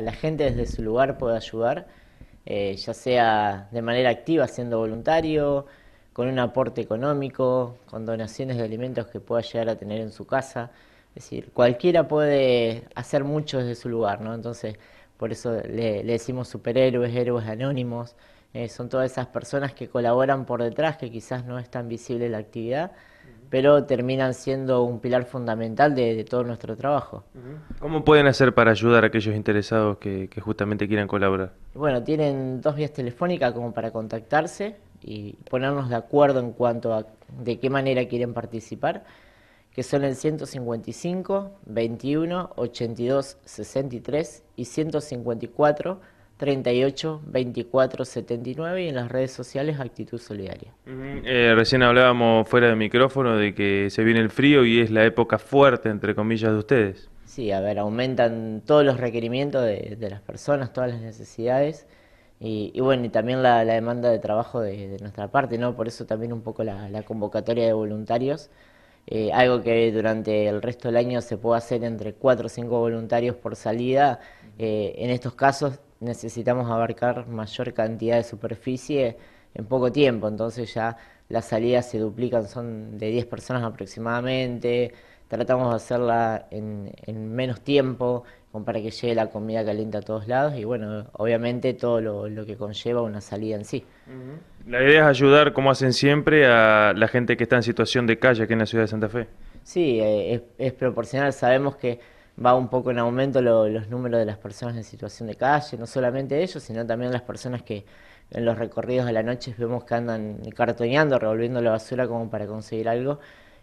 la gente desde su lugar puede ayudar, eh, ya sea de manera activa, siendo voluntario, con un aporte económico, con donaciones de alimentos que pueda llegar a tener en su casa. Es decir, cualquiera puede hacer mucho desde su lugar, ¿no? Entonces, por eso le, decimos superhéroes, héroes anónimos. Eh, son todas esas personas que colaboran por detrás, que quizás no es tan visible la actividad, pero terminan siendo un pilar fundamental de, todo nuestro trabajo. ¿Cómo pueden hacer para ayudar a aquellos interesados que, que, justamente quieran colaborar? Bueno, tienen dos vías telefónicas como para contactarse y ponernos de acuerdo en cuanto a de qué manera quieren participar, que son el 155, 21, 82, 63 y 154. 38 24 79 y en las redes sociales Actitud Solidaria. Eh, recién hablábamos fuera de micrófono de que se viene el frío y es la época fuerte, entre comillas, de ustedes. Sí, a ver, aumentan todos los requerimientos de, las personas, todas las necesidades y, bueno, y también la, demanda de trabajo de, nuestra parte, ¿no? Por eso también un poco la, convocatoria de voluntarios. Eh, algo que durante el resto del año se puede hacer entre 4 o 5 voluntarios por salida. Eh, en estos casos necesitamos abarcar mayor cantidad de superficie en poco tiempo, entonces ya las salidas se duplican, son de 10 personas aproximadamente, tratamos de hacerla en, menos tiempo para que llegue la comida caliente a todos lados y bueno, obviamente todo lo, que conlleva una salida en sí. La idea es ayudar, como hacen siempre, a la gente que está en situación de calle aquí en la ciudad de Santa Fe. Sí, eh, es proporcional, sabemos que va un poco en aumento los números de las personas en situación de calle, no solamente ellos, sino también las personas que en los recorridos de la noche vemos que andan cartoneando, revolviendo la basura como para conseguir algo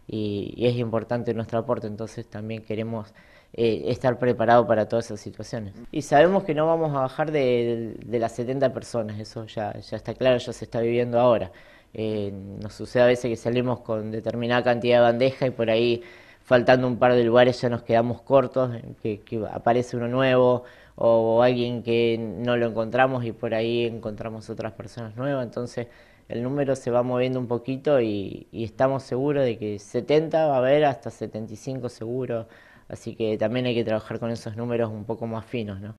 y, es importante nuestro aporte, entonces también queremos eh, estar preparados para todas esas situaciones. Y sabemos que no vamos a bajar de, las 70 personas, eso ya, ya está claro, ya se está viviendo ahora. Eh, nos sucede a veces que salimos con determinada cantidad de bandeja y por ahí faltando un par de lugares ya nos quedamos cortos, que, aparece uno nuevo o, alguien que no lo encontramos y por ahí encontramos otras personas nuevas. Entonces el número se va moviendo un poquito y, estamos seguros de que 70 va a haber hasta 75 seguro. Así que también hay que trabajar con esos números un poco más finos, ¿no?